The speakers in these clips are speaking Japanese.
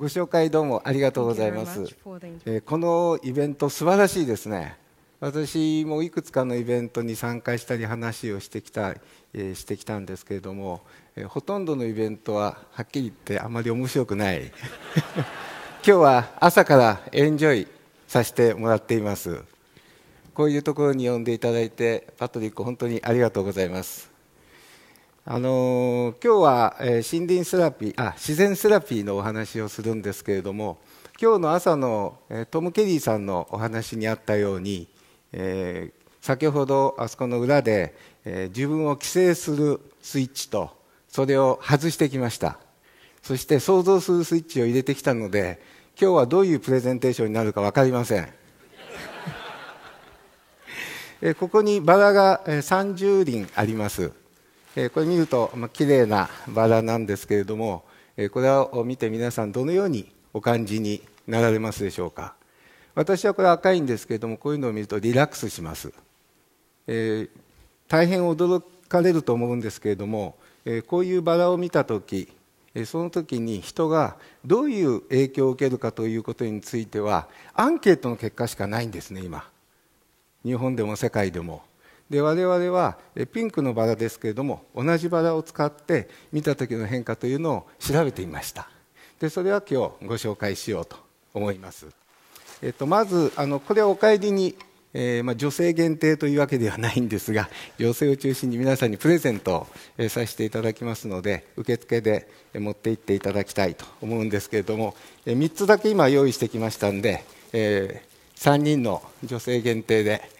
ご紹介どうもありがとうございます。えー、このイベント素晴らしいですね。私もいくつかのイベントに参加したり話をしてきた,、えー、してきたんですけれども、えー、ほとんどのイベントははっきり言ってあまり面白くない 今日は朝からエンジョイさせてもらっていますこういうところに呼んでいただいてパトリック本当にありがとうございますあの今日は、え森林セラピーあ自然セラピーのお話をするんですけれども今日の朝の、えトム・ケリーさんのお話にあったように、えー、先ほどあそこの裏で、えー、自分を規制するスイッチとそれを外してきましたそして想像するスイッチを入れてきたので今日はどういうプレゼンテーションになるか分かりませんえここにバラが30輪ありますこれ見ると綺麗なバラなんですけれどもこれを見て皆さんどのようにお感じになられますでしょうか私はこれ赤いんですけれどもこういうのを見るとリラックスします、えー、大変驚かれると思うんですけれども、えー、こういうバラを見た時、えその時に人がどういう影響を受けるかということについてはアンケートの結果しかないんですね今日本でも世界でもで我々はピンクのバラですけれども同じバラを使って見た時の変化というのを調べてみましたでそれは今日ご紹介しようと思います、えっと、まずあのこれはお帰りに、えー、ま女性限定というわけではないんですが女性を中心に皆さんにプレゼントをさせていただきますので受付で持って行っていただきたいと思うんですけれども3つだけ今用意してきましたんで、えー、3人の女性限定で。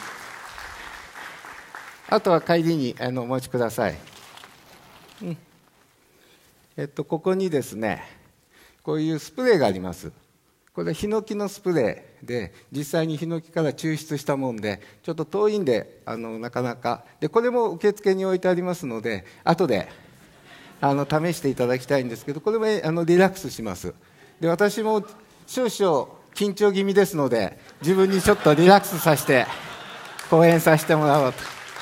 あとは帰りにあのお持ちください、うん、えっとここにですねこういうスプレーがありますこれヒノキのスプレーで実際にヒノキから抽出したもんでちょっと遠いんであのなかなかでこれも受付に置いてありますので後であの試していただきたいんですけどこれもあのリラックスしますで私も少々緊張気味ですので自分にちょっとリラックスさせて講演させてもらおうと。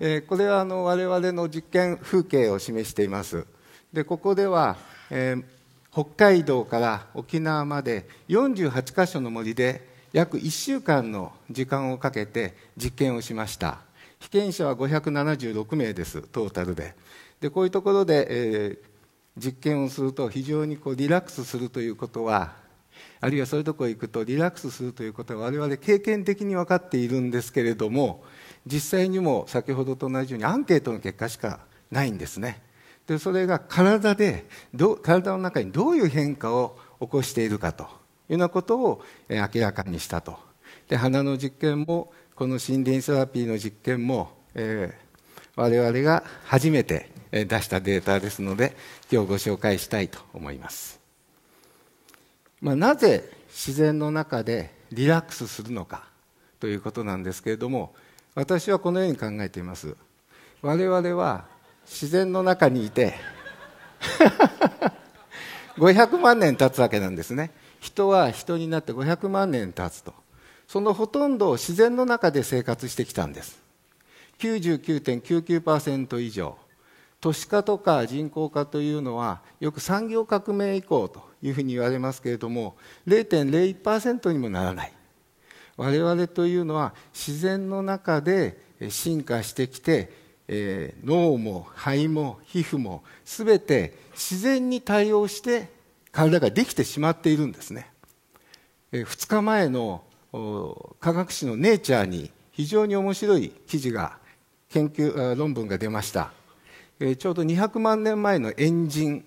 えこれはあの我々の実験風景を示していますでここでは、えー、北海道から沖縄まで48箇所の森で約1週間の時間をかけて実験をしました被験者は576名ですトータルででこういうところで、えー、実験をすると非常にこうリラックスするということはあるいはそういうとこへ行くとリラックスするということは我々経験的に分かっているんですけれども実際にも先ほどと同じようにアンケートの結果しかないんですねでそれが体でど体の中にどういう変化を起こしているかというようなことを明らかにしたとで花の実験もこの森林セラピーの実験も、えー、我々が初めて出したデータですので今日ご紹介したいと思います。まあ、なぜ自然の中でリラックスするのかということなんですけれども私はこのように考えています我々は自然の中にいて500 万年経つわけなんですね人は人になって500万年経つとそのほとんどを自然の中で生活してきたんです99.99% .99 以上都市化とか人口化というのはよく産業革命以降というふうに言われますけれども0.01%にもならない我々というのは自然の中で進化してきて、えー、脳も肺も皮膚も全て自然に対応して体ができてしまっているんですね、えー、2日前の科学誌の「ネイチャー」に非常に面白い記事が研究論文が出ましたえー、ちょうど200万年前のエンジン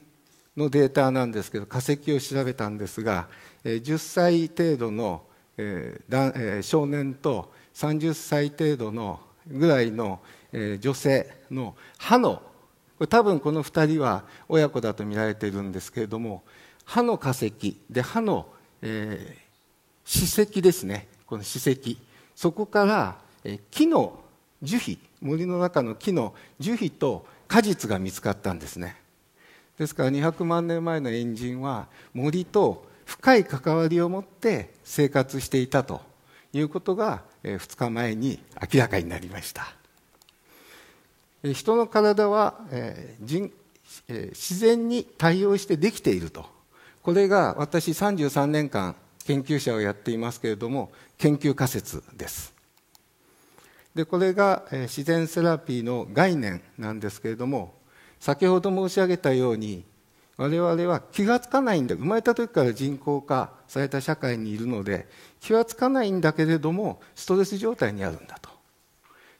のデータなんですけど化石を調べたんですが、えー、10歳程度の、えーえー、少年と30歳程度のぐらいの、えー、女性の歯のこれ多分この2人は親子だと見られているんですけれども歯の化石で歯の、えー、歯石ですねこの歯石そこから、えー、木の樹皮森の中の木の樹皮と果実が見つかったんですねですから200万年前のエンジンは森と深い関わりを持って生活していたということが2日前に明らかになりました人の体は自然に対応してできているとこれが私33年間研究者をやっていますけれども研究仮説ですでこれが自然セラピーの概念なんですけれども先ほど申し上げたように我々は気が付かないんだ生まれた時から人工化された社会にいるので気が付かないんだけれどもストレス状態にあるんだと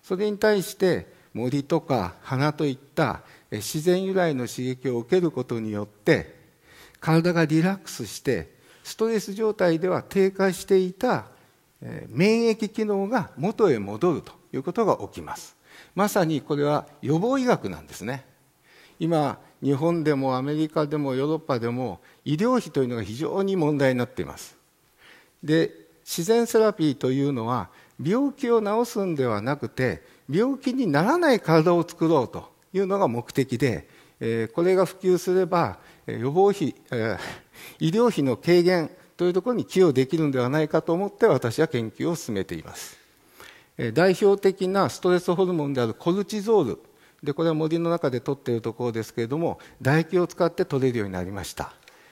それに対して森とか花といった自然由来の刺激を受けることによって体がリラックスしてストレス状態では低下していた免疫機能が元へ戻るということが起きますまさにこれは予防医学なんですね今日本でもアメリカでもヨーロッパでも医療費というのが非常に問題になっていますで自然セラピーというのは病気を治すんではなくて病気にならない体を作ろうというのが目的でこれが普及すれば予防費医療費の軽減というところに寄与できるのではないかと思って私は研究を進めています代表的なストレスホルモンであるコルチゾールでこれは森の中で取っているところですけれども唾液を使って取れるようになりました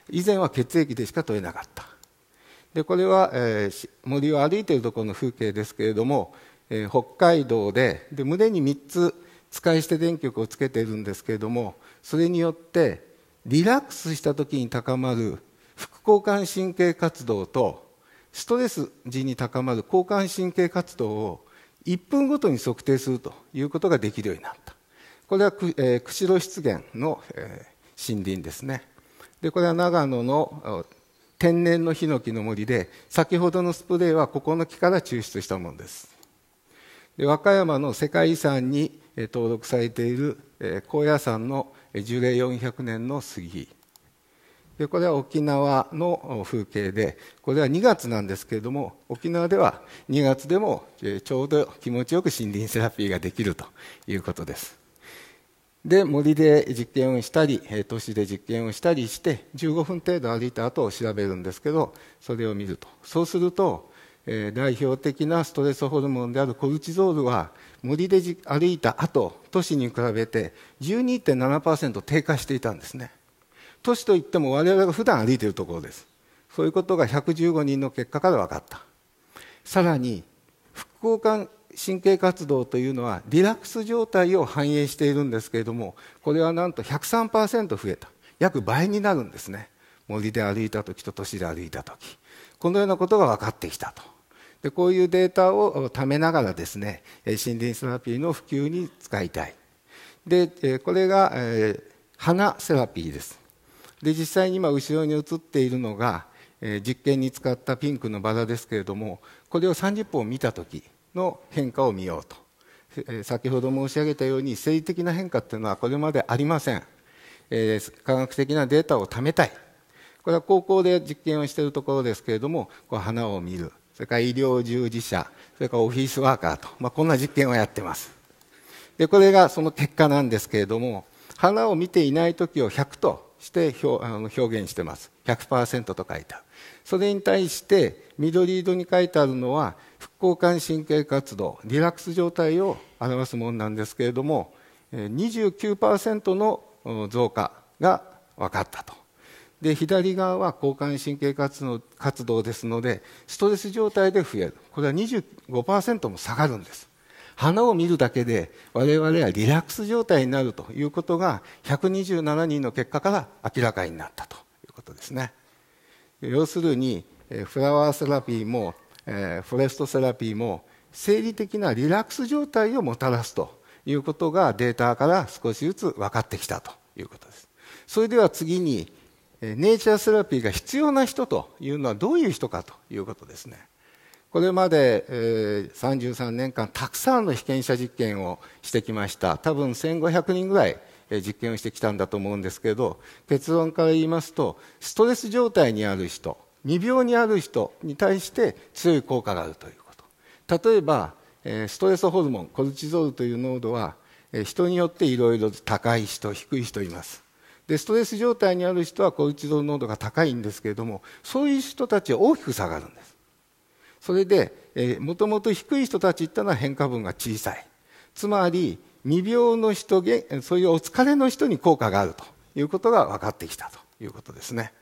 以前は血液でしか取れなかったでこれは、えー、森を歩いているところの風景ですけれども、えー、北海道でで胸に3つ使い捨て電極をつけているんですけれどもそれによってリラックスした時に高まる副交感神経活動とストレス時に高まる交感神経活動を1分ごとに測定するということができるようになったこれは、えー、釧路湿原の、えー、森林ですねでこれは長野の天然のヒノキの森で先ほどのスプレーはここの木から抽出したものですで和歌山の世界遺産に登録されている高野山の樹齢400年の杉でこれは沖縄の風景でこれは2月なんですけれども沖縄では2月でもちょうど気持ちよく森林セラピーができるということですで森で実験をしたり都市で実験をしたりして15分程度歩いた後を調べるんですけどそれを見るとそうすると代表的なストレスホルモンであるコルチゾールは森で歩いた後都市に比べて12.7%低下していたんですね都市といっても我々が普段歩いているところですそういうことが115人の結果から分かったさらに副交感神経活動というのはリラックス状態を反映しているんですけれどもこれはなんと103%増えた約倍になるんですね森で歩いた時と都市で歩いた時このようなことが分かってきたとでこういうデータをためながらですね森林セラピーの普及に使いたいでこれが花セラピーですで実際に今後ろに映っているのが、えー、実験に使ったピンクのバラですけれどもこれを30本見た時の変化を見ようと、えー、先ほど申し上げたように生理的な変化っていうのはこれまでありません、えー、科学的なデータを貯めたいこれは高校で実験をしているところですけれどもこう花を見るそれから医療従事者それからオフィスワーカーと、まあ、こんな実験をやってますでこれがその結果なんですけれども花を見ていない時を100として表あの表現してます100%と書いたそれに対して緑色に書いてあるのは副交感神経活動リラックス状態を表すものなんですけれども29%の増加が分かったとで左側は交感神経活動活動ですのでストレス状態で増えるこれは25%も下がるんです花を見るだけで我々はリラックス状態になるということが127人の結果から明らかになったということですね要するにフラワーセラピーもフォレストセラピーも生理的なリラックス状態をもたらすということがデータから少しずつ分かってきたということですそれでは次にネイチャーセラピーが必要な人というのはどういう人かということですねこれまで、えー、33年間たくさんの被験者実験をしてきました多分1500人ぐらい、えー、実験をしてきたんだと思うんですけど結論から言いますとストレス状態にある人未病にある人に対して強い効果があるということ例えば、えー、ストレスホルモンコルチゾールという濃度は、えー、人によっていろいろ高い人低い人いますでストレス状態にある人はコルチゾール濃度が高いんですけれどもそういう人たちは大きく下がるんですそれで、えー、もともと低い人たちっていうのは変化分が小さいつまり未病の人そういうお疲れの人に効果があるということが分かってきたということですね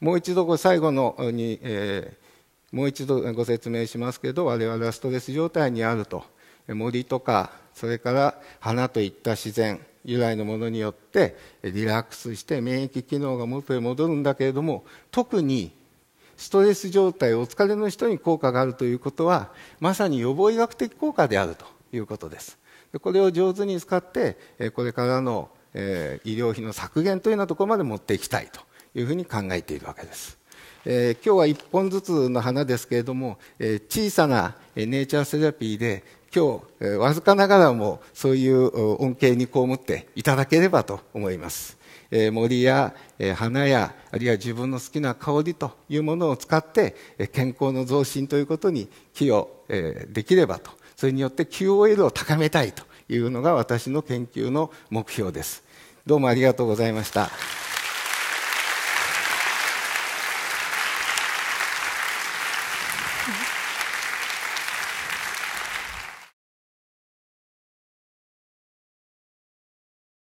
もう一度最後のに、えー、もう一度ご説明しますけど我々はストレス状態にあると森とかそれから花といった自然由来のものによってリラックスして免疫機能が元へ戻るんだけれども特にストレス状態お疲れの人に効果があるということはまさに予防医学的効果であるということですこれを上手に使ってこれからの医療費の削減というようなところまで持っていきたいというふうに考えているわけですえー、今日は1本ずつの花ですけれども、えー、小さなネイチャーセラピーで今日、えー、わずかながらもそういう恩恵に被っていただければと思います。え森や、え花やあるいは自分の好きな香りというものを使って、え健康の増進ということに寄与、えできればとそれによって QOL を高めたいというのが私の研究の目標ですどうもありがとうございました